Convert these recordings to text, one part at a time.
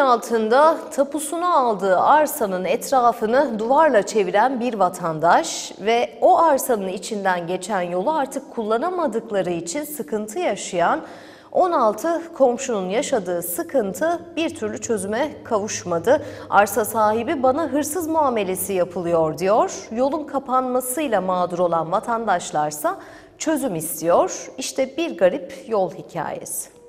Konya altında tapusunu aldığı arsanın etrafını duvarla çeviren bir vatandaş ve o arsanın içinden geçen yolu artık kullanamadıkları için sıkıntı yaşayan 16 komşunun yaşadığı sıkıntı bir türlü çözüme kavuşmadı. Arsa sahibi bana hırsız muamelesi yapılıyor diyor. Yolun kapanmasıyla mağdur olan vatandaşlarsa çözüm istiyor. İşte bir garip yol hikayesi.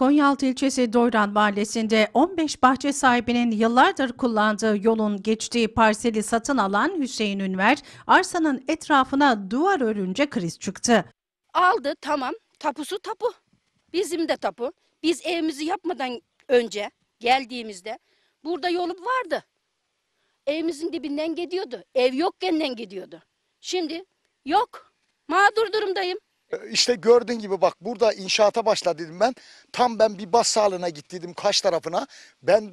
Konyaaltı ilçesi Doyran mahallesinde 15 bahçe sahibinin yıllardır kullandığı yolun geçtiği parseli satın alan Hüseyin Ünver, arsanın etrafına duvar örünce kriz çıktı. Aldı tamam tapusu tapu. Bizim de tapu. Biz evimizi yapmadan önce geldiğimizde burada yolup vardı. Evimizin dibinden gidiyordu. Ev yokken gidiyordu. Şimdi yok. Mağdur durumdayım. Ee, işte gördüğün gibi bak burada inşaata başla ben. Tam ben bir bas sağlığına gittiydim dedim kaç tarafına. Ben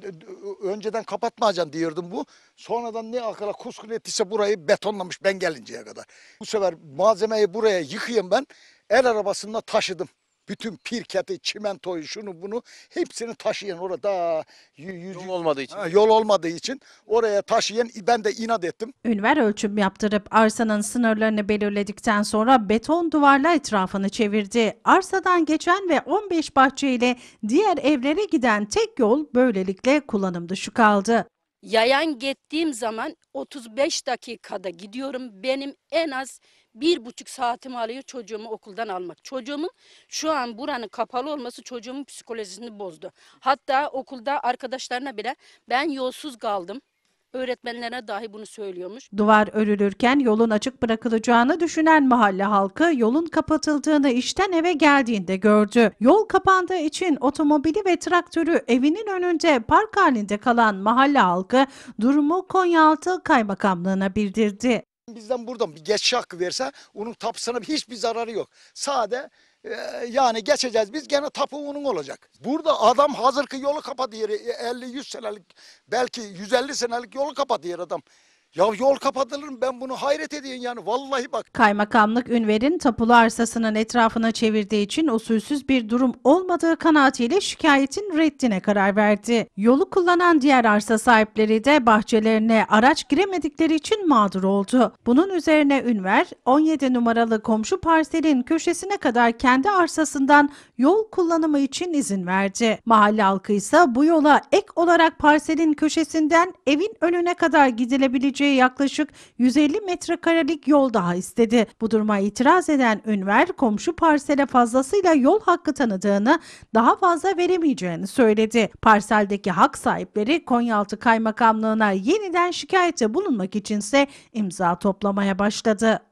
e, önceden kapatmayacağım diyordum bu. Sonradan ne akıla kuskun ettiyse burayı betonlamış ben gelinceye kadar. Bu sefer malzemeyi buraya yıkayım ben. El arabasında taşıdım bütün pirketi, çimentoyu, şunu bunu hepsini taşıyan orada yol olmadığı için. yol olmadığı için oraya taşıyan ben de inat ettim. Ünver ölçüm yaptırıp arsanın sınırlarını belirledikten sonra beton duvarla etrafını çevirdi. Arsadan geçen ve 15 bahçeyle diğer evlere giden tek yol böylelikle kullanım dışı kaldı. Yayan gittiğim zaman 35 dakikada gidiyorum. Benim en az bir buçuk saatimi alıyor çocuğumu okuldan almak. Çocuğumun şu an buranın kapalı olması çocuğumun psikolojisini bozdu. Hatta okulda arkadaşlarına bile ben yolsuz kaldım. Öğretmenlere dahi bunu söylüyormuş. Duvar örülürken yolun açık bırakılacağını düşünen mahalle halkı yolun kapatıldığını işten eve geldiğinde gördü. Yol kapandığı için otomobili ve traktörü evinin önünde park halinde kalan mahalle halkı durumu Konyaaltı Kaymakamlığına bildirdi. Bizden buradan bir geçiş hakkı verse onun tapısına hiçbir zararı yok. Sade ee, yani geçeceğiz biz gene tapu tapuğunun olacak. Burada adam hazır ki yolu kapat yeri 50-100 senelik belki 150 senelik yolu kapat yer adam. Ya yol kapatılır mı? Ben bunu hayret edeyim yani. Vallahi bak. Kaymakamlık Ünver'in tapulu arsasının etrafına çevirdiği için usulsüz bir durum olmadığı kanaatiyle şikayetin reddine karar verdi. Yolu kullanan diğer arsa sahipleri de bahçelerine araç giremedikleri için mağdur oldu. Bunun üzerine Ünver 17 numaralı komşu parselin köşesine kadar kendi arsasından yol kullanımı için izin verdi. Mahalle halkı ise bu yola ek olarak parselin köşesinden evin önüne kadar gidilebilecek yürüteceği yaklaşık 150 metrekarelik yol daha istedi. Bu duruma itiraz eden Ünver komşu parsele fazlasıyla yol hakkı tanıdığını daha fazla veremeyeceğini söyledi. Parseldeki hak sahipleri Konyaaltı Kaymakamlığına yeniden şikayette bulunmak içinse imza toplamaya başladı.